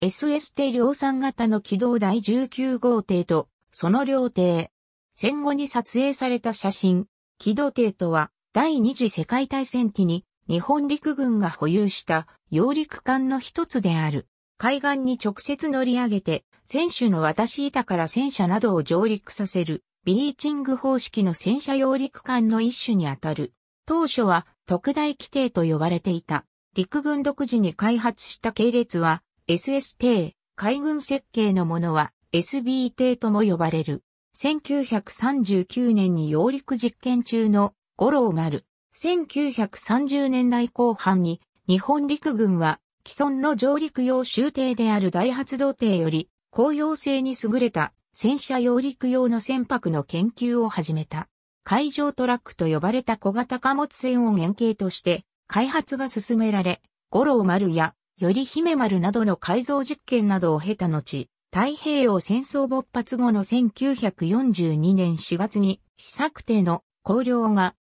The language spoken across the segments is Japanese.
SS t 量産型の軌道第19号艇と、その両艇。戦後に撮影された写真、機動艇とは、第二次世界大戦期に、日本陸軍が保有した揚陸艦の一つである。海岸に直接乗り上げて、選手の渡し板から戦車などを上陸させる、ビーチング方式の戦車揚陸艦の一種にあたる。当初は、特大規定と呼ばれていた。陸軍独自に開発した系列は、SST、海軍設計のものは SBT とも呼ばれる。1939年に揚陸実験中の五郎丸。1930年代後半に日本陸軍は既存の上陸用州艇である大発動艇より公用性に優れた戦車揚陸用の船舶の研究を始めた。海上トラックと呼ばれた小型貨物船を原型として開発が進められ、五郎丸やより姫丸などの改造実験などを経た後、太平洋戦争勃発後の1942年4月に、試作艇の高陵が、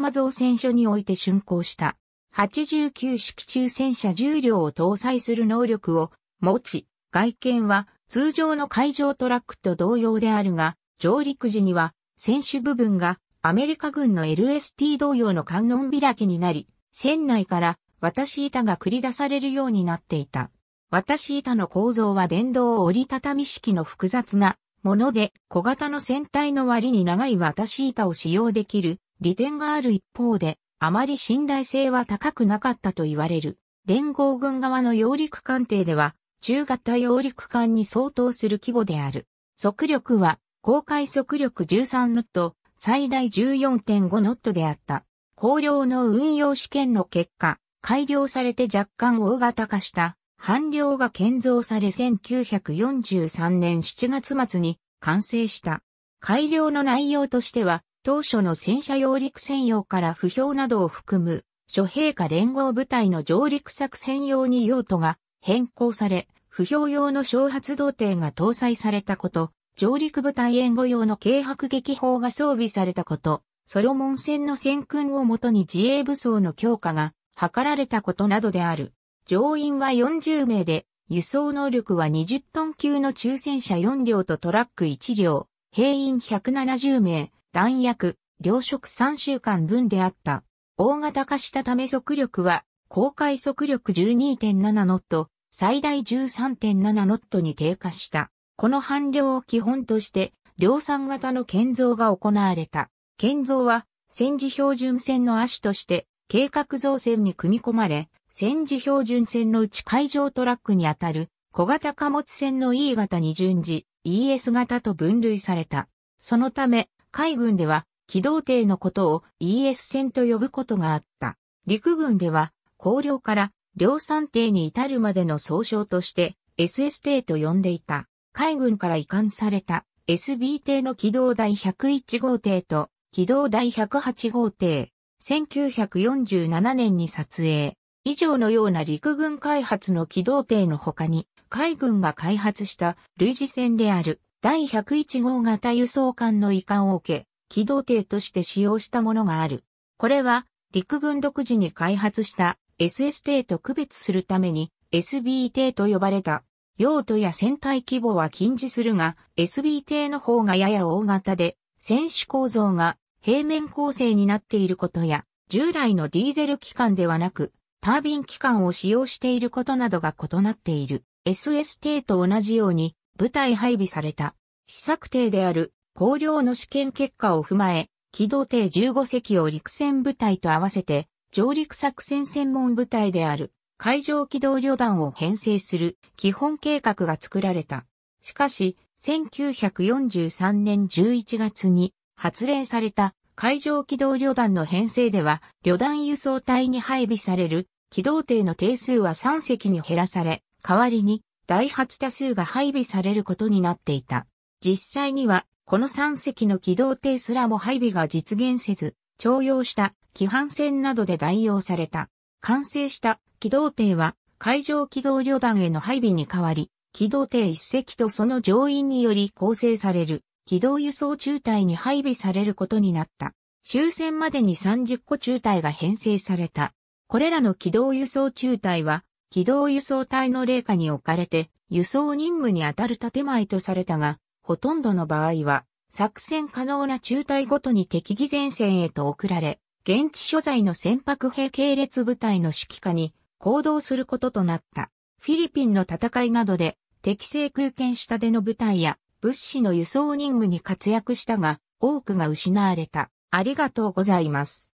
マゾ造船所において竣工した。89式中戦車10両を搭載する能力を持ち、外見は通常の海上トラックと同様であるが、上陸時には船首部分がアメリカ軍の LST 同様の観音開きになり、船内から私板が繰り出されるようになっていた。私板の構造は電動折りたたみ式の複雑なもので、小型の船体の割に長い私板を使用できる利点がある一方で、あまり信頼性は高くなかったと言われる。連合軍側の揚陸艦艇では、中型揚陸艦に相当する規模である。速力は、公開速力13ノット、最大14.5ノットであった。高量の運用試験の結果、改良されて若干大型化した半量が建造され1943年7月末に完成した。改良の内容としては、当初の戦車用陸戦用から不評などを含む、諸兵科連合部隊の上陸作戦用に用途が変更され、不評用の小発動艇が搭載されたこと、上陸部隊援護用の軽迫撃砲が装備されたこと、ソロモン戦の戦訓をもとに自衛武装の強化が図られたことなどである。乗員は40名で、輸送能力は20トン級の抽選車4両とトラック1両、兵員170名、弾薬、糧食3週間分であった。大型化したため速力は、公開速力12.7ノット、最大13.7ノットに低下した。この半量を基本として、量産型の建造が行われた。建造は、戦時標準線の足として、計画造船に組み込まれ、戦時標準船のうち海上トラックにあたる小型貨物船の E 型に順次 ES 型と分類された。そのため、海軍では機動艇のことを ES 船と呼ぶことがあった。陸軍では、高領から量産艇に至るまでの総称として SS 艇と呼んでいた。海軍から移管された SB 艇の機動第101号艇と機動第108号艇。1947年に撮影。以上のような陸軍開発の機動艇の他に、海軍が開発した類似船である第101号型輸送艦の遺憾を受け、機動艇として使用したものがある。これは、陸軍独自に開発した SS 艇と区別するために SB 艇と呼ばれた。用途や船体規模は禁止するが、SB 艇の方がやや大型で、船首構造が平面構成になっていることや、従来のディーゼル機関ではなく、タービン機関を使用していることなどが異なっている。SST と同じように、部隊配備された、試作艇である、高量の試験結果を踏まえ、機動艇15隻を陸戦部隊と合わせて、上陸作戦専門部隊である、海上機動旅団を編成する基本計画が作られた。しかし、1943年11月に発令された海上機動旅団の編成では、旅団輸送隊に配備される機動艇の定数は3隻に減らされ、代わりに第8多数が配備されることになっていた。実際には、この3隻の機動艇すらも配備が実現せず、徴用した規範船などで代用された。完成した機動艇は海上機動旅団への配備に代わり、機動艇1隻とその乗員により構成される機動輸送中隊に配備されることになった。終戦までに30個中隊が編成された。これらの機動輸送中隊は、機動輸送隊の霊下に置かれて、輸送任務に当たる建前とされたが、ほとんどの場合は、作戦可能な中隊ごとに敵機前線へと送られ、現地所在の船舶兵系列部隊の指揮下に行動することとなった。フィリピンの戦いなどで、敵性空権下での部隊や物資の輸送任務に活躍したが、多くが失われた。ありがとうございます。